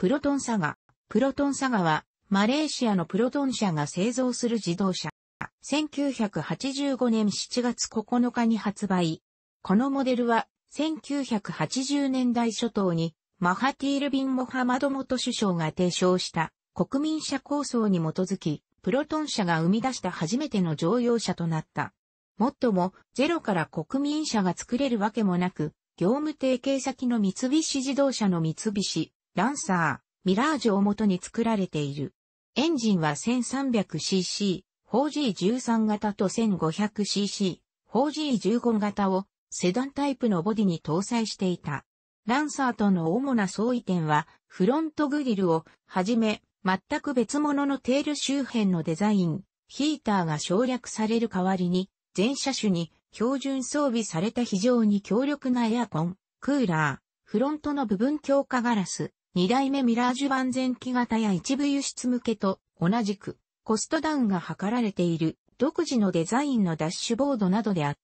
プロトンサガ。プロトンサガは、マレーシアのプロトン社が製造する自動車。1985年7月9日に発売。このモデルは、1980年代初頭に、マハティール・ビン・モハマド元首相が提唱した国民車構想に基づき、プロトン社が生み出した初めての乗用車となった。もっとも、ゼロから国民車が作れるわけもなく、業務提携先の三菱自動車の三菱、ランサー、ミラージュをもとに作られている。エンジンは 1300cc、4G13 型と 1500cc、4G15 型をセダンタイプのボディに搭載していた。ランサーとの主な相違点は、フロントグリルをはじめ、全く別物のテール周辺のデザイン、ヒーターが省略される代わりに、全車種に標準装備された非常に強力なエアコン、クーラー、フロントの部分強化ガラス、2代目ミラージュ万全機型や一部輸出向けと同じくコストダウンが図られている独自のデザインのダッシュボードなどであっ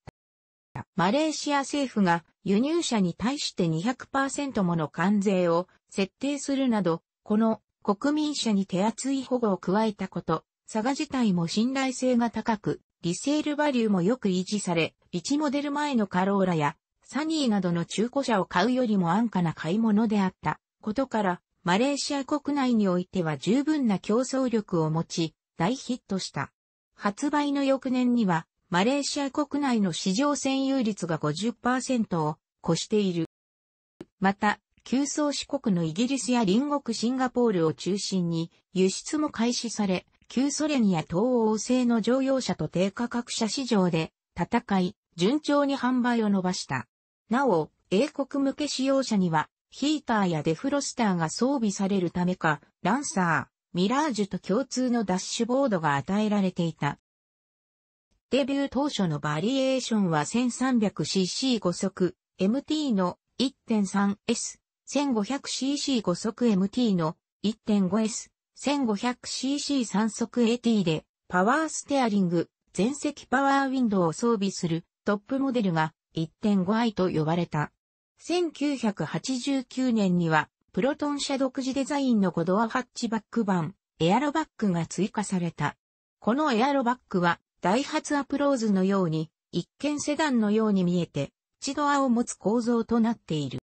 た。マレーシア政府が輸入車に対して200%もの関税を設定するなど、この国民車に手厚い保護を加えたこと、佐賀自体も信頼性が高く、リセールバリューもよく維持され、1モデル前のカローラやサニーなどの中古車を買うよりも安価な買い物であった。ことから、マレーシア国内においては十分な競争力を持ち、大ヒットした。発売の翌年には、マレーシア国内の市場占有率が50%を超している。また、急走四国のイギリスや隣国シンガポールを中心に輸出も開始され、旧ソ連や東欧製の乗用車と低価格車市場で戦い、順調に販売を伸ばした。なお、英国向け使用者にはヒーターやデフロスターが装備されるためか、ランサー、ミラージュと共通のダッシュボードが与えられていた。デビュー当初のバリエーションは 1300cc5 速 MT の 1.3S、1500cc5 速 MT の 1.5S、1500cc3 速 AT でパワーステアリング、全席パワーウィンドウを装備するトップモデルが 1.5i と呼ばれた。1989年には、プロトン社独自デザインの5ドアハッチバック版、エアロバックが追加された。このエアロバックは、ダイハツアプローズのように、一見セダンのように見えて、一ドアを持つ構造となっている。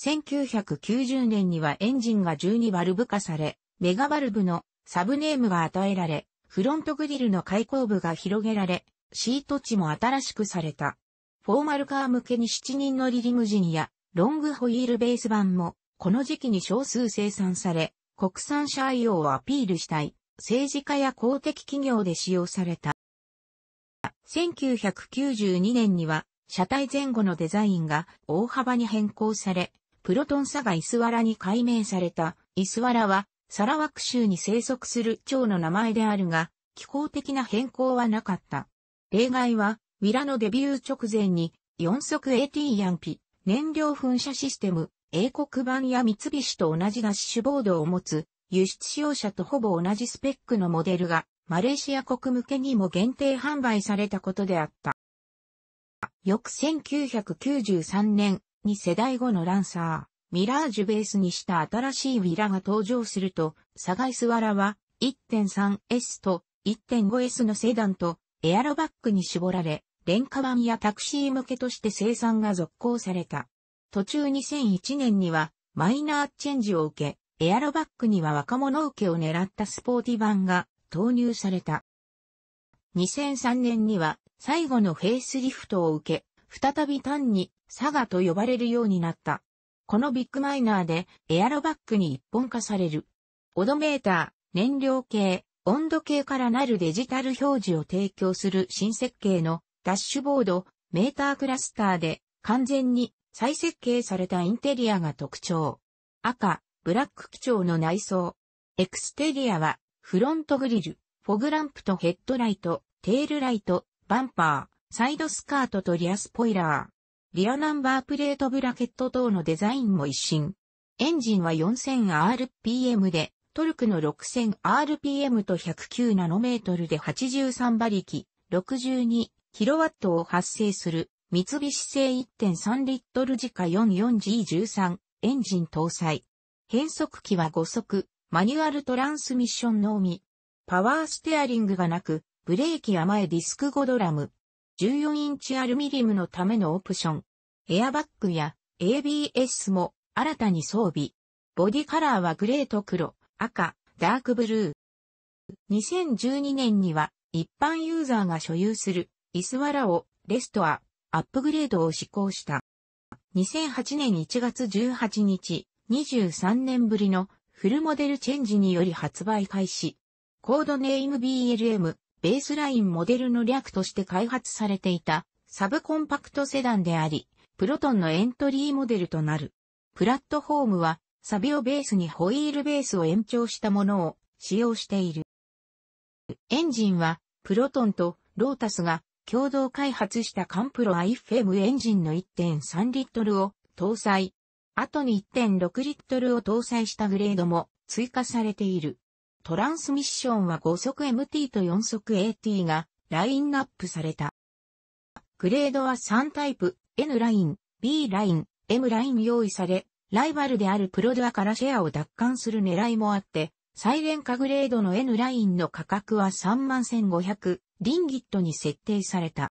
1990年にはエンジンが12バルブ化され、メガバルブのサブネームが与えられ、フロントグリルの開口部が広げられ、シート値も新しくされた。フォーマルカー向けに7人乗りリムジンやロングホイールベース版もこの時期に少数生産され、国産車愛用をアピールしたい政治家や公的企業で使用された。1992年には車体前後のデザインが大幅に変更され、プロトンサがイスワラに改名された。イスワラはサラワク州に生息する蝶の名前であるが、気候的な変更はなかった。例外はウィラのデビュー直前に、4速 AT ヤンピ、燃料噴射システム、英国版や三菱と同じダッシュボードを持つ、輸出使用車とほぼ同じスペックのモデルが、マレーシア国向けにも限定販売されたことであった。翌1993年に世代後のランサー、ミラージュベースにした新しいウィラが登場すると、サガイスワラは 1.3S と 1.5S のセダンとエアロバッグに絞られ、廉価版やタクシー向けとして生産が続行された。途中2001年にはマイナーチェンジを受け、エアロバックには若者受けを狙ったスポーティ版が投入された。2003年には最後のフェイスリフトを受け、再び単にサガと呼ばれるようになった。このビッグマイナーでエアロバックに一本化される。オドメーター、燃料計、温度計からなるデジタル表示を提供する新設計のダッシュボード、メータークラスターで完全に再設計されたインテリアが特徴。赤、ブラック基調の内装。エクステリアはフロントグリル、フォグランプとヘッドライト、テールライト、バンパー、サイドスカートとリアスポイラー。リアナンバープレートブラケット等のデザインも一新。エンジンは 4000rpm で、トルクの 6000rpm と1 0 9ナノメートルで83馬力、62キロワットを発生する三菱製1.3リットル時価 44G13 エンジン搭載。変速機は5速、マニュアルトランスミッションのみ。パワーステアリングがなく、ブレーキや前ディスク5ドラム。14インチアルミリムのためのオプション。エアバッグや ABS も新たに装備。ボディカラーはグレーと黒、赤、ダークブルー。2012年には一般ユーザーが所有するイスワラオ、レストア、アップグレードを施行した。2008年1月18日、23年ぶりのフルモデルチェンジにより発売開始。コードネーム BLM、ベースラインモデルの略として開発されていたサブコンパクトセダンであり、プロトンのエントリーモデルとなる。プラットフォームはサビをベースにホイールベースを延長したものを使用している。エンジンはプロトンとロータスが共同開発したカンプロ IFM エンジンの1.3リットルを搭載。後に1.6リットルを搭載したグレードも追加されている。トランスミッションは5速 MT と4速 AT がラインナップされた。グレードは3タイプ、N ライン、B ライン、M ライン用意され、ライバルであるプロドアからシェアを奪還する狙いもあって、サイレン化グレードの N ラインの価格は31,500リンギットに設定された。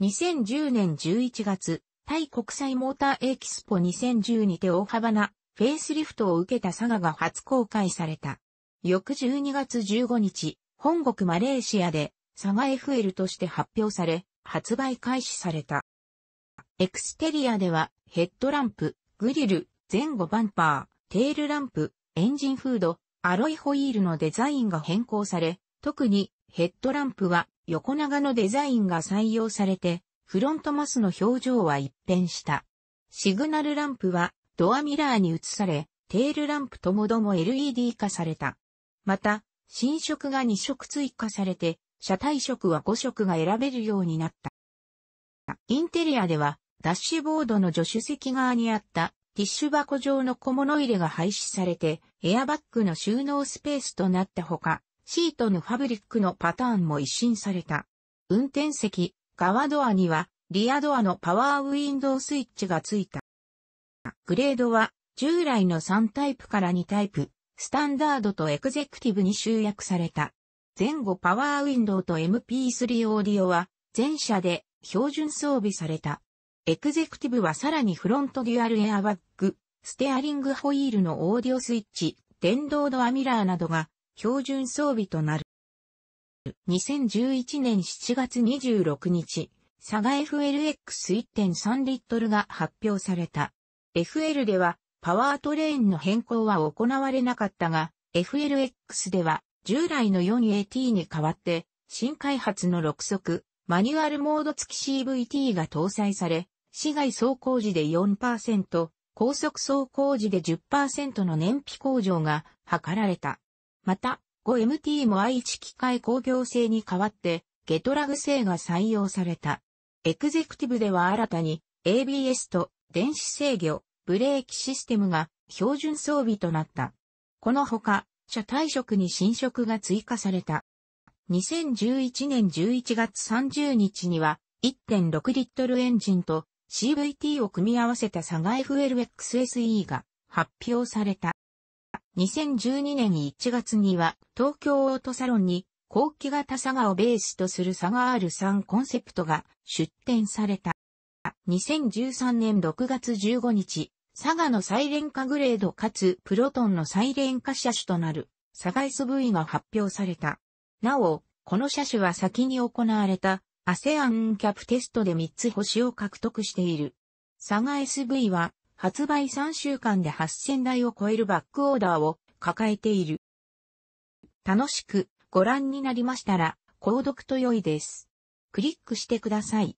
2010年11月、タイ国際モーターエキスポ2010にて大幅なフェイスリフトを受けたサガが初公開された。翌12月15日、本国マレーシアで佐賀 FL として発表され、発売開始された。エクステリアではヘッドランプ、グリル、前後バンパー、テールランプ、エンジンフード、アロイホイールのデザインが変更され、特にヘッドランプは横長のデザインが採用されて、フロントマスの表情は一変した。シグナルランプはドアミラーに移され、テールランプともども LED 化された。また、新色が2色追加されて、車体色は5色が選べるようになった。インテリアでは、ダッシュボードの助手席側にあったティッシュ箱状の小物入れが廃止されて、エアバッグの収納スペースとなったほか、シートのファブリックのパターンも一新された。運転席、側ドアには、リアドアのパワーウィンドウスイッチがついた。グレードは、従来の3タイプから2タイプ、スタンダードとエクゼクティブに集約された。前後パワーウィンドウと MP3 オーディオは、全車で標準装備された。エクゼクティブはさらにフロントデュアルエアバッグ、ステアリングホイールのオーディオスイッチ、電動ドアミラーなどが標準装備となる。2011年7月26日、佐賀 FLX1.3 リットルが発表された。FL ではパワートレインの変更は行われなかったが、FLX では従来の 4AT に代わって新開発の6速マニュアルモード付き CVT が搭載され、市外走行時で4%、高速走行時で10%の燃費向上が図られた。また、5MT も i1 機械工業製に代わって、ゲトラグ製が採用された。エクゼクティブでは新たに ABS と電子制御、ブレーキシステムが標準装備となった。このほか、車体色に新色が追加された。2011年11月30日には1.6リットルエンジンと CVT を組み合わせたサガ FLXSE が発表された。2012年1月には東京オートサロンに後期型佐賀をベースとする佐賀 R3 コンセプトが出展された。2013年6月15日、佐賀のサイレン化グレードかつプロトンのサイレン化車種となる佐賀 SV が発表された。なお、この車種は先に行われたアセアンキャプテストで3つ星を獲得している。佐賀 SV は発売3週間で8000台を超えるバックオーダーを抱えている。楽しくご覧になりましたら、購読と良いです。クリックしてください。